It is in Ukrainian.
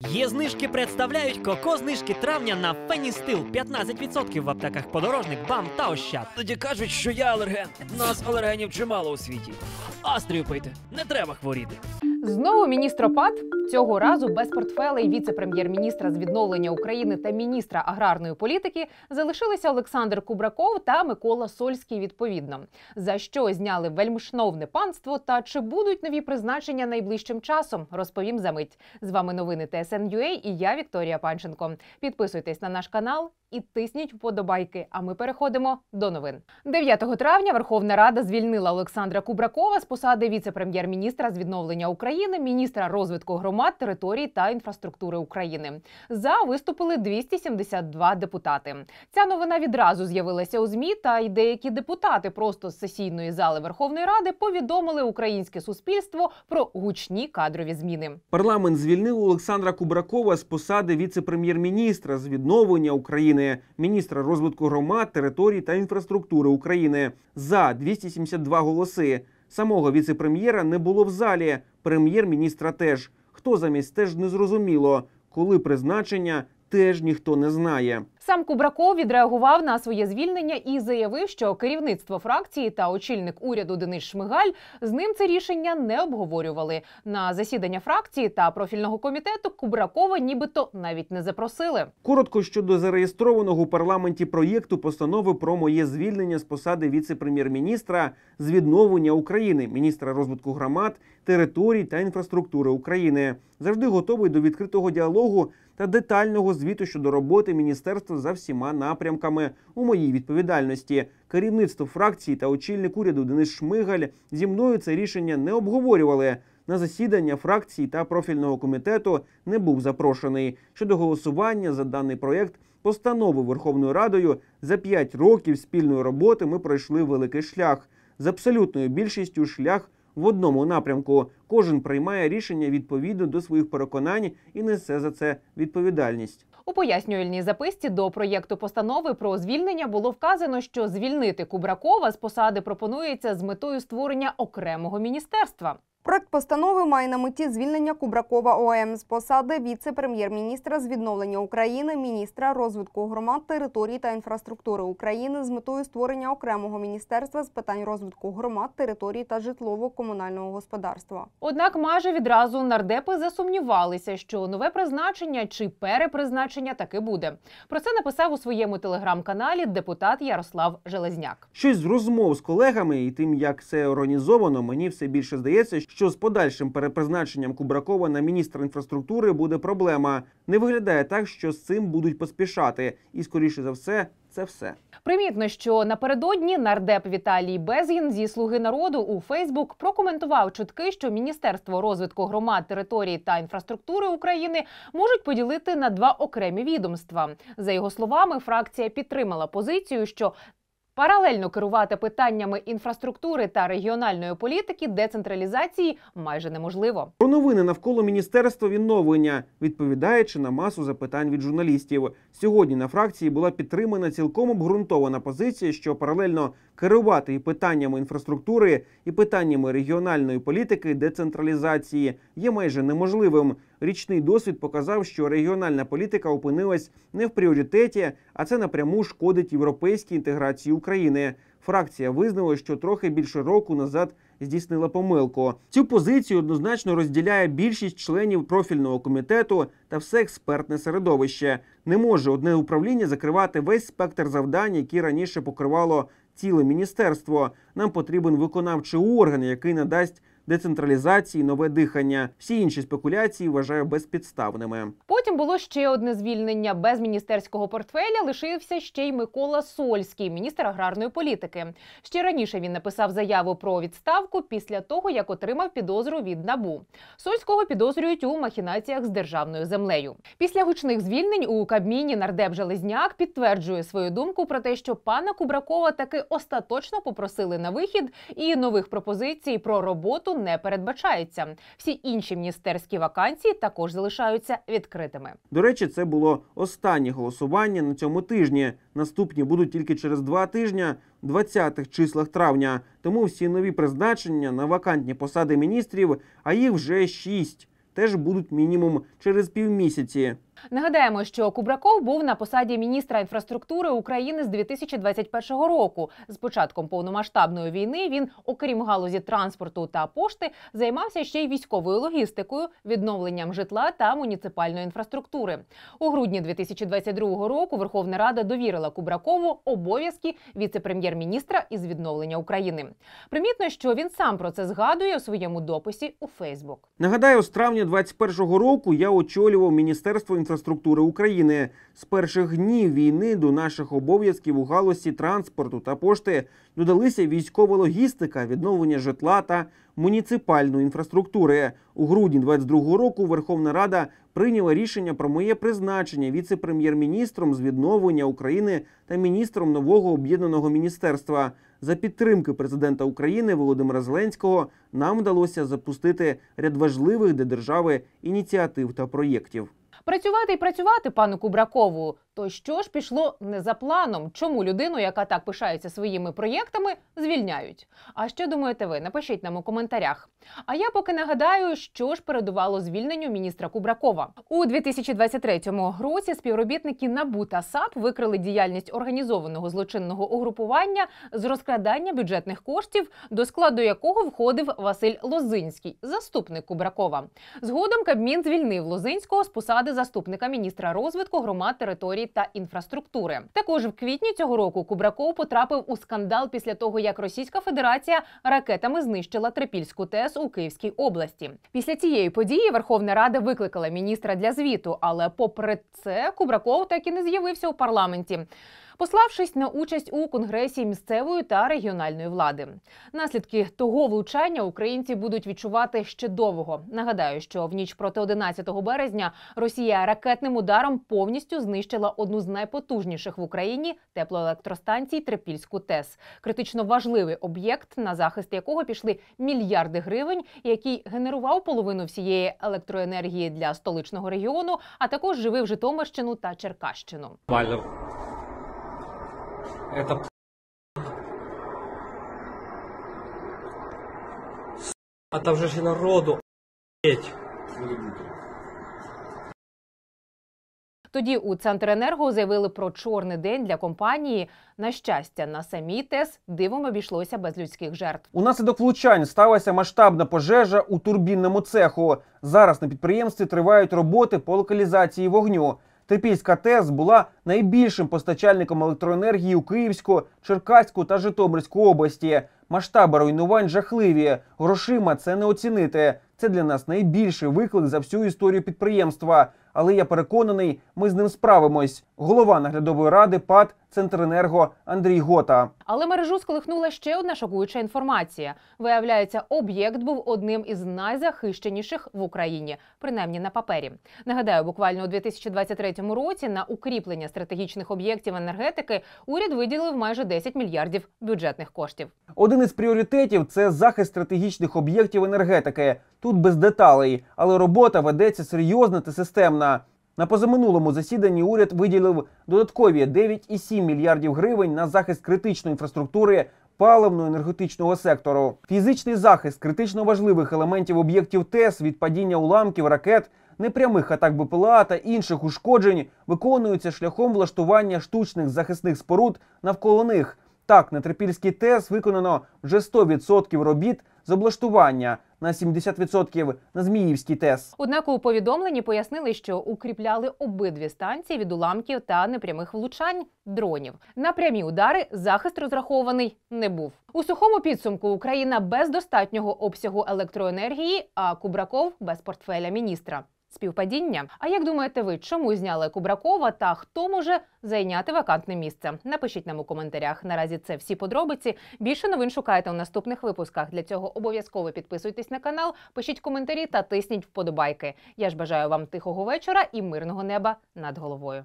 Є знижки представляють коко знижки травня на стил 15% в аптеках подорожник, бам та ощад. Тоді кажуть, що я алерген. Нас алергенів чимало у світі. Астрію пити, не треба хворіти. Знову міністр ПАД цього разу без портфелей віце-прем'єр-міністра з відновлення України та міністра аграрної політики залишилися Олександр Кубраков та Микола Сольський. Відповідно, за що зняли вельмишновне панство та чи будуть нові призначення найближчим часом, розповім за мить. З вами новини ТСНЮА і я Вікторія Панченко. Підписуйтесь на наш канал і тисніть вподобайки. А ми переходимо до новин. 9 травня Верховна Рада звільнила Олександра Кубракова з посади віце-прем'єр-міністра з відновлення України, міністра розвитку громад, територій та інфраструктури України. За виступили 272 депутати. Ця новина відразу з'явилася у змі. Та й деякі депутати просто з сесійної зали Верховної Ради повідомили українське суспільство про гучні кадрові зміни. Парламент звільнив Олександра Кубракова з посади віце-прем'єр-міністра з відновлення України. України, міністра розвитку громад, територій та інфраструктури України за 272 голоси. Самого віце-прем'єра не було в залі. Прем'єр-міністра теж хто замість теж незрозуміло, коли призначення теж ніхто не знає. Сам Кубраков відреагував на своє звільнення і заявив, що керівництво фракції та очільник уряду Денис Шмигаль з ним це рішення не обговорювали. На засідання фракції та профільного комітету Кубракова, нібито навіть не запросили. Коротко щодо зареєстрованого у парламенті проєкту постанови про моє звільнення з посади віце-прем'єр-міністра з відновлення України, міністра розвитку громад, територій та інфраструктури України, завжди готовий до відкритого діалогу та детального звіту щодо роботи міністерства за всіма напрямками у моїй відповідальності. Керівництво фракції та очільник уряду Денис Шмигаль зі мною це рішення не обговорювали. На засідання фракції та профільного комітету не був запрошений щодо голосування за даний проєкт постанови Верховною Радою за п'ять років спільної роботи ми пройшли великий шлях з абсолютною більшістю шлях в одному напрямку. Кожен приймає рішення відповідно до своїх переконань і несе за це відповідальність. У пояснювальній записці до проєкту постанови про звільнення було вказано, що звільнити Кубракова з посади пропонується з метою створення окремого міністерства. Проект постанови має на меті звільнення Кубракова ОМ з посади віце-прем'єр-міністра з відновлення України, міністра розвитку громад, територій та інфраструктури України з метою створення окремого міністерства з питань розвитку громад, територій та житлово-комунального господарства. Однак, майже відразу нардепи засумнівалися, що нове призначення чи перепризначення таки буде. Про це написав у своєму телеграм-каналі депутат Ярослав Железняк. Щось з розмов з колегами і тим, як це організовано, мені все більше здається, що з подальшим перепризначенням Кубракова на міністра інфраструктури буде проблема. Не виглядає так, що з цим будуть поспішати, і скоріше за все. Це все примітно, що напередодні нардеп Віталій Безгін зі слуги народу у Фейсбук прокоментував чутки, що Міністерство розвитку громад, території та інфраструктури України можуть поділити на два окремі відомства. За його словами, фракція підтримала позицію, що Паралельно керувати питаннями інфраструктури та регіональної політики децентралізації майже неможливо. Про новини навколо міністерства відновлення, відповідаючи на масу запитань від журналістів, сьогодні на фракції була підтримана цілком обґрунтована позиція, що паралельно керувати і питаннями інфраструктури, і питаннями регіональної політики, децентралізації є майже неможливим. Річний досвід показав, що регіональна політика опинилась не в пріоритеті, а це напряму шкодить європейській інтеграції України. Фракція визнала, що трохи більше року назад здійснила помилку. Цю позицію однозначно розділяє більшість членів профільного комітету та все експертне середовище. Не може одне управління закривати весь спектр завдань, які раніше покривало ціле міністерство. Нам потрібен виконавчий орган, який надасть децентралізації, нове дихання. Всі інші спекуляції вважаю безпідставними. Потім було ще одне звільнення без міністерського портфеля. Лишився ще й Микола Сольський, міністр аграрної політики. Ще раніше він написав заяву про відставку після того, як отримав підозру від набу. Сольського підозрюють у махінаціях з державною землею. Після гучних звільнень у Кабміні нардеп Железняк підтверджує свою думку про те, що пана Кубракова таки остаточно попросили на вихід і нових пропозицій про роботу не передбачається. Всі інші міністерські вакансії також залишаються відкритими. До речі, це було останнє голосування на цьому тижні. Наступні будуть тільки через два тижні, 20-х числах травня. Тому всі нові призначення на вакантні посади міністрів, а їх вже шість. Теж будуть мінімум через півмісяці. Нагадаємо, що Кубраков був на посаді міністра інфраструктури України з 2021 року. З початком повномасштабної війни він, окрім галузі транспорту та пошти, займався ще й військовою логістикою, відновленням житла та муніципальної інфраструктури. У грудні 2022 року Верховна Рада довірила Кубракову обов'язки віце-прем'єр-міністра із відновлення України. Примітно, що він сам про це згадує у своєму дописі у Фейсбук. Нагадаю, з травня 2021 року я очолював міністерство інфраструктури України. З перших днів війни до наших обов'язків у галузі транспорту та пошти додалися військова логістика, відновлення житла та муніципальної інфраструктури. У грудні 2022 року Верховна Рада прийняла рішення про моє призначення віце-прем'єр-міністром з відновлення України та міністром нового об'єднаного міністерства. За підтримки президента України Володимира Зеленського нам вдалося запустити ряд важливих для держави ініціатив та проєктів. Працювати і працювати пану Кубракову. То що ж пішло не за планом? Чому людину, яка так пишається своїми проєктами, звільняють? А що думаєте ви? Напишіть нам у коментарях. А я поки нагадаю, що ж передувало звільненню міністра Кубракова у 2023 році. Співробітники НАБУ та САП викрили діяльність організованого злочинного угрупування з розкрадання бюджетних коштів, до складу якого входив Василь Лозинський, заступник Кубракова. Згодом Кабмін звільнив Лозинського з посади заступника міністра розвитку громад території грошей та інфраструктури. Також в квітні цього року Кубраков потрапив у скандал після того, як Російська Федерація ракетами знищила Трипільську ТЕС у Київській області. Після цієї події Верховна Рада викликала міністра для звіту. Але, попри це, Кубраков так і не з'явився у парламенті пославшись на участь у конгресі місцевої та регіональної влади. Наслідки того влучання українці будуть відчувати ще довго. Нагадаю, що в ніч проти 11 березня Росія ракетним ударом повністю знищила одну з найпотужніших в Україні теплоелектростанцій Трипільську ТЕС, критично важливий об'єкт, на захист якого пішли мільярди гривень, який генерував половину всієї електроенергії для столичного регіону, а також живив Житомирщину та Черкащину. Это А там же народу тоді у Центренерго заявили про чорний день для компанії. На щастя, на самій ТЕС дивом обійшлося без людських жертв. Унаслідок влучань сталася масштабна пожежа у турбінному цеху. Зараз на підприємстві тривають роботи по локалізації вогню. Трипільська ТЕС була найбільшим постачальником електроенергії у Київську, Черкаську та Житомирську області. Масштаби руйнувань жахливі. Грошима це не оцінити. Це для нас найбільший виклик за всю історію підприємства але я переконаний, ми з ним справимось. Голова наглядової ради ПАД Центренерго Андрій Гота. Але мережу сколихнула ще одна шокуюча інформація. Виявляється, об'єкт був одним із найзахищеніших в Україні, принаймні на папері. Нагадаю, буквально у 2023 році на укріплення стратегічних об'єктів енергетики уряд виділив майже 10 мільярдів бюджетних коштів. Один із пріоритетів це захист стратегічних об'єктів енергетики. Тут без деталей, але робота ведеться серйозна та системна. Путіна. На позаминулому засіданні уряд виділив додаткові 9,7 мільярдів гривень на захист критичної інфраструктури паливно-енергетичного сектору. Фізичний захист критично важливих елементів об'єктів ТЕС від падіння уламків, ракет, непрямих атак БПЛА та інших ушкоджень виконується шляхом влаштування штучних захисних споруд навколо них. Так, на Трипільській ТЕС виконано вже 100% робіт з облаштування на 70% на Зміївській ТЕС. Однак у повідомленні пояснили, що укріпляли обидві станції від уламків та непрямих влучань дронів. На прямі удари захист розрахований не був. У сухому підсумку Україна без достатнього обсягу електроенергії, а Кубраков без портфеля міністра. Співпадіння? А як думаєте, ви чому зняли Кубракова та хто може зайняти вакантне місце? Напишіть нам у коментарях. Наразі це всі подробиці. Більше новин шукайте у наступних випусках. Для цього обов'язково підписуйтесь на канал, пишіть коментарі та тисніть вподобайки. Я ж бажаю вам тихого вечора і мирного неба над головою.